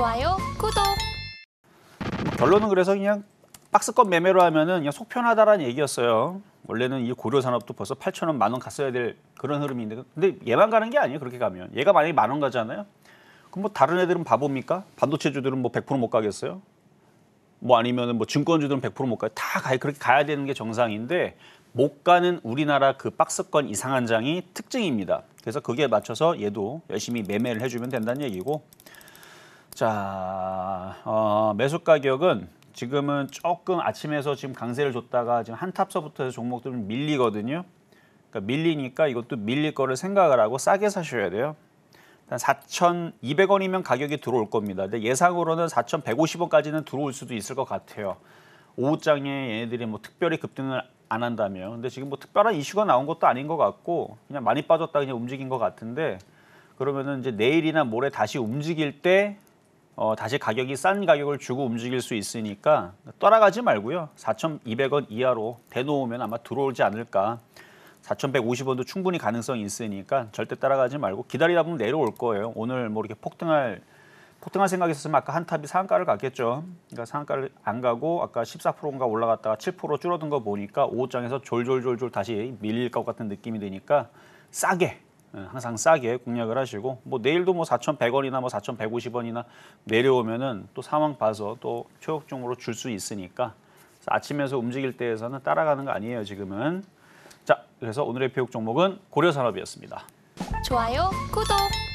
좋아요, 구독. 결론은 그래서 그냥 박스권 매매로 하면은 그냥 속 편하다라는 얘기였어요. 원래는 이 고려 산업도 벌써 8천 원, 만 원 갔어야 될 그런 흐름인데 근데 얘만 가는 게 아니에요. 그렇게 가면 얘가 만약에 만원 가잖아요. 그럼 뭐 다른 애들은 바보입니까? 반도체주들은 뭐 100%못 가겠어요? 뭐 아니면은 뭐 증권주들은 100%못 가요. 다 가, 그렇게 가야 되는 게 정상인데 못 가는 우리나라 그 박스권 이상한 장이 특징입니다. 그래서 그게 맞춰서 얘도 열심히 매매를 해주면 된다는 얘기고 자, 어, 매수 가격은 지금은 조금 아침에서 지금 강세를 줬다가 지금 한탑서부터 해서 종목들은 밀리거든요. 그러니까 밀리니까 이것도 밀릴 거를 생각을 하고 싸게 사셔야 돼요. 4,200원이면 가격이 들어올 겁니다. 근데 예상으로는 4,150원까지는 들어올 수도 있을 것 같아요. 오후장에 얘네들이 뭐 특별히 급등을 안 한다면. 근데 지금 뭐 특별한 이슈가 나온 것도 아닌 것 같고 그냥 많이 빠졌다 그냥 움직인 것 같은데 그러면은 이제 내일이나 모레 다시 움직일 때 어, 다시 가격이 싼 가격을 주고 움직일 수 있으니까 따라가지 말고요. 4,200원 이하로 대놓으면 아마 들어오지 않을까. 4,150원도 충분히 가능성이 있으니까 절대 따라가지 말고 기다리다 보면 내려올 거예요. 오늘 뭐 이렇게 폭등할 폭등할 생각이 있었으면 아까 한탑이 상한가를 갔겠죠. 그러니까 상한가를 안 가고 아까 14%인가 올라갔다가 7% 줄어든 거 보니까 오후장에서 졸졸졸졸 다시 밀릴 것 같은 느낌이 드니까 싸게 예, 항상 싸게 공략을 하시고 뭐 내일도 뭐 4,100원이나 뭐 4,150원이나 내려오면은 또 상황 봐서 또 최역종으로 줄 수 있으니까 아침에서 움직일 때에서는 따라가는 거 아니에요 지금은 자 그래서 오늘의 표육 종목은 고려산업이었습니다. 좋아요 구독